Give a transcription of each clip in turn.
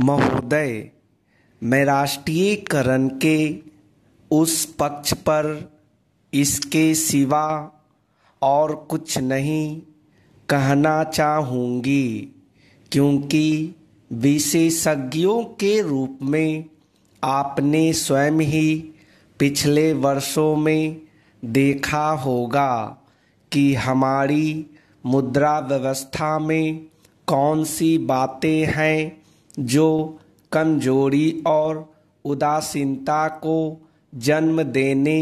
महोदय मैं राष्ट्रीयकरण के उस पक्ष पर इसके सिवा और कुछ नहीं कहना चाहूँगी क्योंकि विशेषज्ञों के रूप में आपने स्वयं ही पिछले वर्षों में देखा होगा कि हमारी मुद्रा व्यवस्था में कौन सी बातें हैं जो कमजोरी और उदासीनता को जन्म देने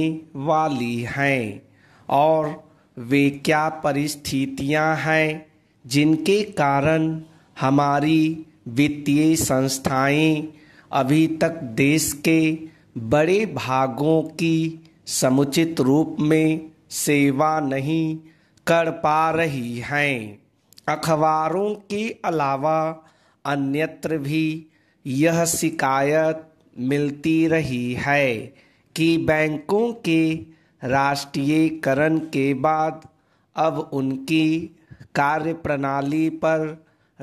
वाली हैं और वे क्या परिस्थितियां हैं जिनके कारण हमारी वित्तीय संस्थाएं अभी तक देश के बड़े भागों की समुचित रूप में सेवा नहीं कर पा रही हैं अखबारों के अलावा अन्यत्र भी यह शिकायत मिलती रही है कि बैंकों के राष्ट्रीयकरण के बाद अब उनकी कार्य प्रणाली पर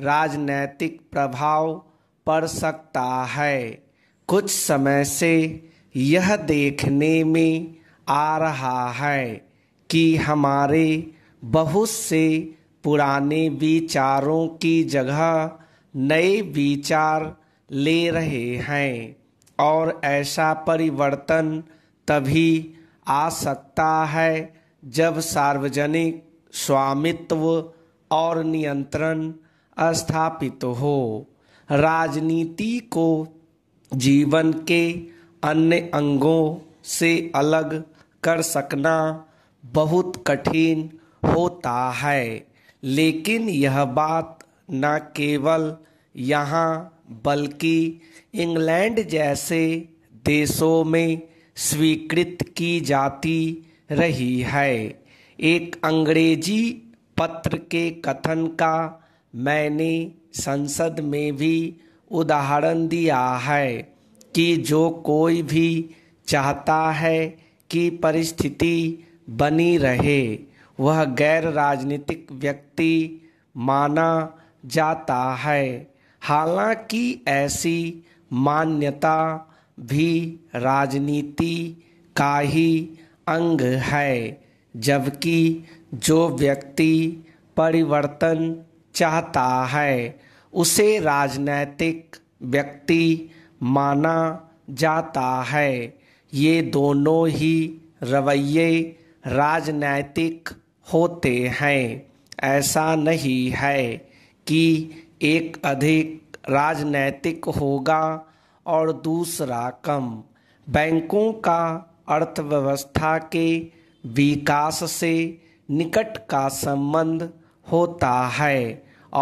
राजनैतिक प्रभाव पड़ सकता है कुछ समय से यह देखने में आ रहा है कि हमारे बहुत से पुराने विचारों की जगह नए विचार ले रहे हैं और ऐसा परिवर्तन तभी आ सकता है जब सार्वजनिक स्वामित्व और नियंत्रण स्थापित हो राजनीति को जीवन के अन्य अंगों से अलग कर सकना बहुत कठिन होता है लेकिन यह बात न केवल यहाँ बल्कि इंग्लैंड जैसे देशों में स्वीकृत की जाती रही है एक अंग्रेजी पत्र के कथन का मैंने संसद में भी उदाहरण दिया है कि जो कोई भी चाहता है कि परिस्थिति बनी रहे वह गैर राजनीतिक व्यक्ति माना जाता है हालांकि ऐसी मान्यता भी राजनीति का ही अंग है जबकि जो व्यक्ति परिवर्तन चाहता है उसे राजनैतिक व्यक्ति माना जाता है ये दोनों ही रवैये राजनैतिक होते हैं ऐसा नहीं है कि एक अधिक राजनैतिक होगा और दूसरा कम बैंकों का अर्थव्यवस्था के विकास से निकट का संबंध होता है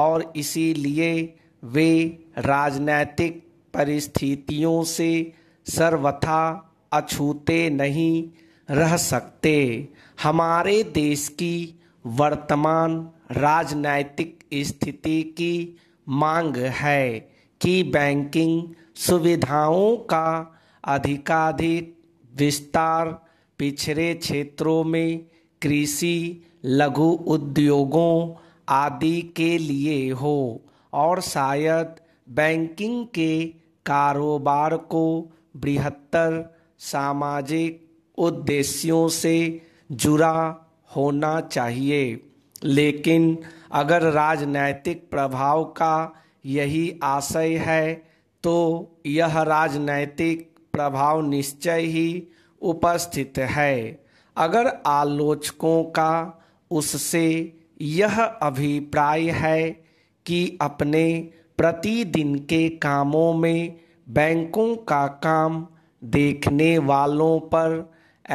और इसीलिए वे राजनैतिक परिस्थितियों से सर्वथा अछूते नहीं रह सकते हमारे देश की वर्तमान राजनैतिक स्थिति की मांग है कि बैंकिंग सुविधाओं का अधिकाधिक विस्तार पिछड़े क्षेत्रों में कृषि लघु उद्योगों आदि के लिए हो और शायद बैंकिंग के कारोबार को बृहत्तर सामाजिक उद्देश्यों से जुड़ा होना चाहिए लेकिन अगर राजनैतिक प्रभाव का यही आशय है तो यह राजनैतिक प्रभाव निश्चय ही उपस्थित है अगर आलोचकों का उससे यह अभिप्राय है कि अपने प्रतिदिन के कामों में बैंकों का काम देखने वालों पर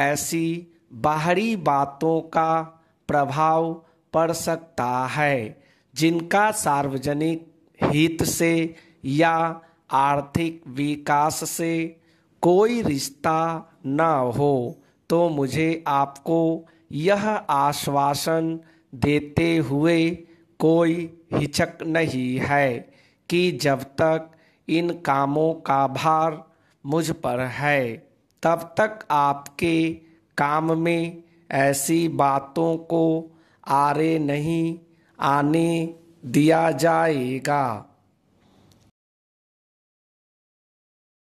ऐसी बाहरी बातों का प्रभाव पड़ सकता है जिनका सार्वजनिक हित से या आर्थिक विकास से कोई रिश्ता ना हो तो मुझे आपको यह आश्वासन देते हुए कोई हिचक नहीं है कि जब तक इन कामों का भार मुझ पर है तब तक आपके काम में ऐसी बातों को आरे नहीं आने दिया जाएगा